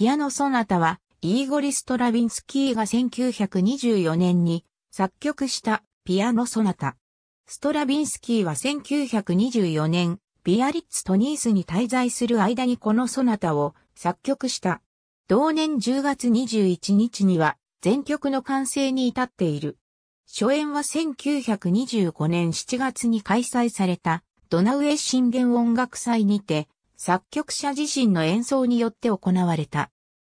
ピアノ・ソナタは、イーゴリ・ストラヴィンスキーが1924年に作曲したピアノ・ソナタ。ストラヴィンスキーは1924年、ビアリッツとニースに滞在する間にこのソナタを作曲した。同年10月21日には全曲の完成に至っている。初演は1925年7月に開催されたドナウエ信ン音楽祭にて作曲者自身の演奏によって行われた。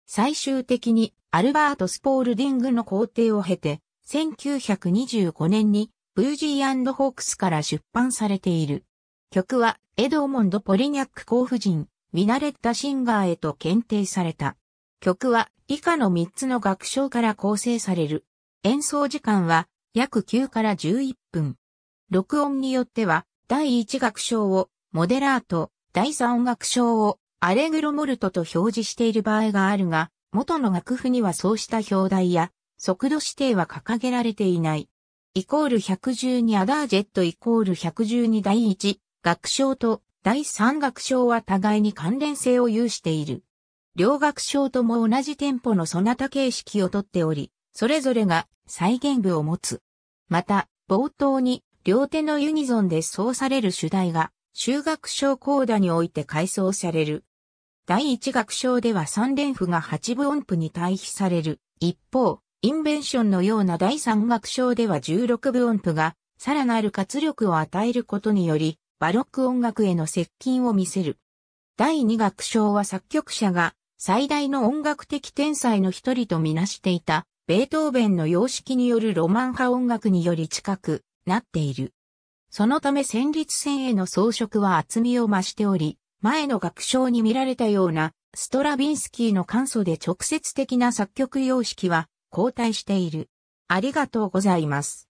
最終的にアルバート・スポールディングの工程を経て、1925年にブージーホークスから出版されている。曲はエドモンド・ポリニャック候補人、ウィナレッタ・シンガーへと検定された。曲は以下の3つの楽章から構成される。演奏時間は約9から11分。録音によっては、第1楽章をモデラート、第3楽章をアレグロモルトと表示している場合があるが、元の楽譜にはそうした表題や速度指定は掲げられていない。イコール112アダージェットイコール112第1楽章と第3楽章は互いに関連性を有している。両楽章とも同じテンポのソナタ形式をとっており、それぞれが再現部を持つ。また、冒頭に両手のユニゾンで奏される主題が、修学章講座において改装される。第一楽章では三連符が八分音符に対比される。一方、インベンションのような第三楽章では16分音符が、さらなる活力を与えることにより、バロック音楽への接近を見せる。第二楽章は作曲者が、最大の音楽的天才の一人とみなしていた、ベートーベンの様式によるロマン派音楽により近くなっている。そのため旋律線への装飾は厚みを増しており、前の楽章に見られたような、ストラビンスキーの簡素で直接的な作曲様式は後退している。ありがとうございます。